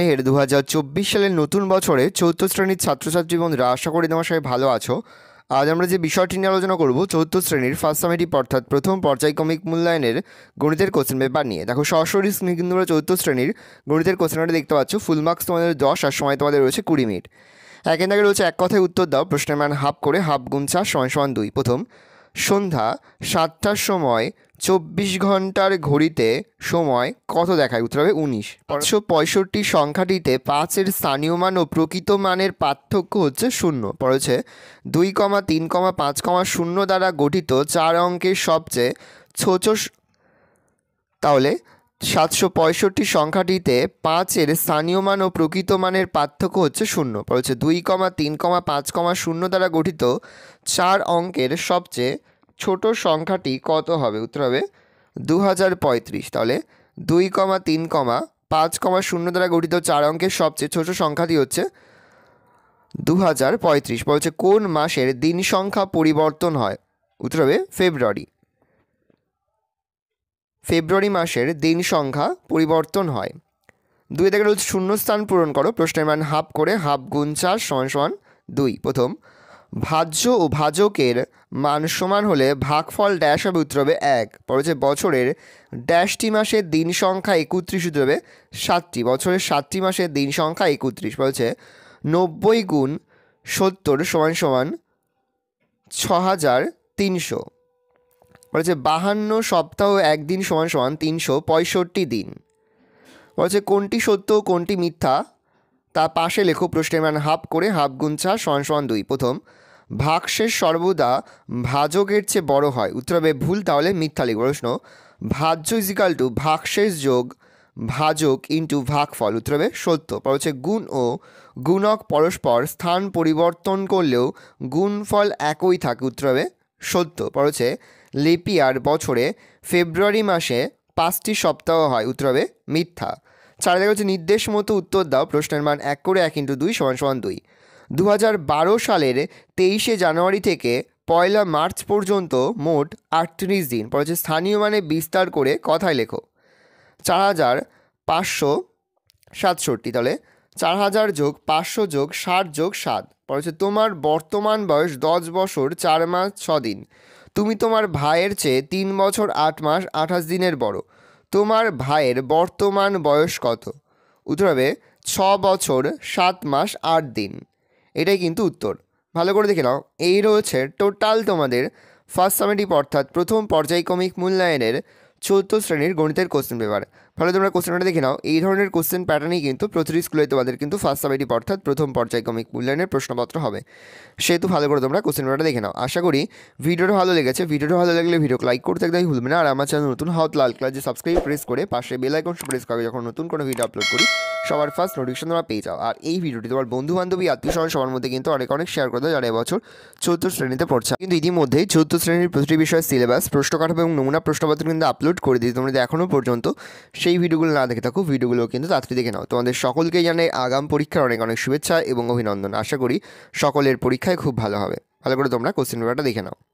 স্নেহের দু হাজার চব্বিশ সালের নতুন বছরে চৌদ্দ শ্রেণীর ছাত্রছাত্রী বন্ধুরা আশা করি তোমার সবাই ভালো আছো আজ আমরা যে বিষয়টি নিয়ে আলোচনা করব চৌদ্দ শ্রেণীর ফার্স্ট সামেটিভ অর্থাৎ প্রথম পর্যায়ক্রমিক মূল্যায়নের গণিতের কোশ্চেন পেপার নিয়ে দেখো সরাসরি স্নেহ কিন্তু তোমরা চৌদ্দ শ্রেণীর গণিতের কোশ্চেনটা দেখতে পাচ্ছ ফুল মার্কস তোমাদের দশ আর সময় তোমাদের রয়েছে কুড়ি মিনিট একের দাগে রয়েছে এক কথায় উত্তর দাও প্রশ্নের মান হাফ করে হাফ গুণ চার সময় সমান দুই প্রথম সন্ধ্যা সাতটার সময় চব্বিশ ঘন্টার ঘড়িতে সময় কত দেখায় উত্তর হবে উনিশ পাঁচশো পঁয়ষট্টি সংখ্যাটিতে পাঁচের স্থানীয় মান ও প্রকৃত মানের পার্থক্য হচ্ছে শূন্য পড়েছে দুই কমা তিন কমা পাঁচ কমা শূন্য দ্বারা গঠিত চার অঙ্কের সবচেয়ে ছোচ তাহলে সাতশো পঁয়ষট্টি সংখ্যাটিতে পাঁচের স্থানীয় মান ও প্রকৃত মানের পার্থক্য হচ্ছে শূন্য পড়েছে দুই কমা তিন কমা পাঁচ কমা শূন্য দ্বারা গঠিত চার অঙ্কের সবচেয়ে ছোট সংখ্যাটি কত হবে উত্তর হবে দু তাহলে দুই কমা তিন কমা পাঁচ কমা শূন্য দ্বারা গঠিত চার অঙ্কের সবচেয়ে ছোট সংখ্যাটি হচ্ছে দু হাজার পঁয়ত্রিশ বলছে কোন মাসের দিন সংখ্যা পরিবর্তন হয় উত্তর হবে ফেব্রুয়ারি ফেব্রুয়ারি মাসের দিন সংখ্যা পরিবর্তন হয় দুই থেকে শূন্য স্থান পূরণ করো প্রশ্নের মান হাফ করে হাফ গুণ চার সমান সমান দুই প্রথম ভাজ্য ও ভাজকের মান সমান হলে ভাগফল ড্যাশ হবে উত্তর হবে এক পরে বছরের ড্যাশটি মাসের দিন সংখ্যা একত্রিশ উত্তর হবে সাতটি বছরের সাতটি মাসের দিন সংখ্যা একত্রিশ বলছে নব্বই গুণ সত্তর সমান সমান ছ হাজার তিনশো বলেছে বাহান্ন সপ্তাহ একদিন সমান সমান তিনশো পঁয়ষট্টি দিন বলছে কোনটি সত্য কোনটি মিথ্যা তা পাশে লেখো প্রশ্নের মান হাফ করে হাফ গুণ সমান সমান দুই প্রথম ভাগশেষ সর্বদা ভাজকের চেয়ে বড় হয় উত্তর হবে ভুল তাহলে মিথ্যা লিখব প্রশ্ন ভাজ্য ইজিকাল টু ভাগশেষ যোগ ভাজক ইন্টু ভাগফল উত্তর হবে সত্য পর হচ্ছে গুণ ও গুণক পরস্পর স্থান পরিবর্তন করলেও গুণফল একই থাকে উত্তর হবে সত্য পর হচ্ছে লেপিয়ার বছরে ফেব্রুয়ারি মাসে পাঁচটি সপ্তাহ হয় উত্তর হবে মিথ্যা চার দেখা হচ্ছে নির্দেশ মতো উত্তর দাও প্রশ্নের মান এক করে এক ইন্টু দুই সমান সমান দুই দু সালের তেইশে জানুয়ারি থেকে পয়লা মার্চ পর্যন্ত মোট আটত্রিশ দিন পর হচ্ছে স্থানীয় মানে বিস্তার করে কথায় লেখো চার হাজার পাঁচশো সাতষট্টি তাহলে চার হাজার যোগ পাঁচশো যোগ ষাট যোগ সাত পর হচ্ছে তোমার বর্তমান বয়স দশ বছর চার মাস ছ দিন তুমি তোমার ভাইয়ের চেয়ে তিন বছর আট মাস আঠাশ দিনের বড় তোমার ভাইয়ের বর্তমান বয়স কত উত্তর হবে ছ বছর সাত মাস আট দিন এটাই কিন্তু উত্তর ভালো করে দেখে নাও এই রয়েছে টোটাল তোমাদের ফার্স্ট সামেটিভ অর্থাৎ প্রথম পর্যায়ক্রমিক মূল্যায়নের চৌদ্দ শ্রেণীর গণিতের কোশ্চেন পেপার ফলে তোমরা কোশ্চেনটা দেখে নাও এই ধরনের কোশ্চেন প্যাটার্নই কিন্তু প্রতিটি স্কুলে তোমাদের কিন্তু ফার্স্ট সামেটিভ অর্থাৎ প্রথম পর্যায়ক্রমিক মূল্যায়নের প্রশ্নপত্র হবে সেহেতু ভালো করে তোমরা কোশ্চেন পেপারটা দেখে নাও আশা করি ভিডিওটা ভালো লেগেছে ভিডিওটা ভালো লাগলে ভিডিও লাইক করতে একদমই ভুলবে না আর আমার চ্যানেল নতুন হাউত লাল ক্লাসে সাবস্ক্রাইব প্রেস করে পাশে বেল আইকন প্রেস করে যখন নতুন কোনো ভিডিও আপলোড করি সবার ফার্স্ট নোটিফিকেশন তোমরা পেয়ে যাও আর এই ভিডিওটি তোমার বন্ধু বান্ধবী আত্মীয় স্বজন সবার মধ্যে কিন্তু অনেক অনেক শেয়ার করে দাও যারা এবছর চৌদ্দ শ্রেণীতে পড়ছে কিন্তু ইতিমধ্যেই চৌদ্দ শ্রেণীর প্রতিটি বিষয়ের সিলেবাস প্রশ্ন এবং নমুনা প্রশ্নপত্র কিন্তু আপলোড করে দিই তোমরা এখনও পর্যন্ত সেই ভিডিওগুলো না দেখে থাকো ভিডিওগুলো কিন্তু তাড়াতাড়ি দেখে নাও তোমাদের সকলকেই জানাই আগাম পরীক্ষার অনেক অনেক শুভেচ্ছা এবং অভিনন্দন আশা করি সকলের পরীক্ষায় খুব ভালো হবে ভালো করে তোমরা কোশ্চেন পেপারটা দেখে নাও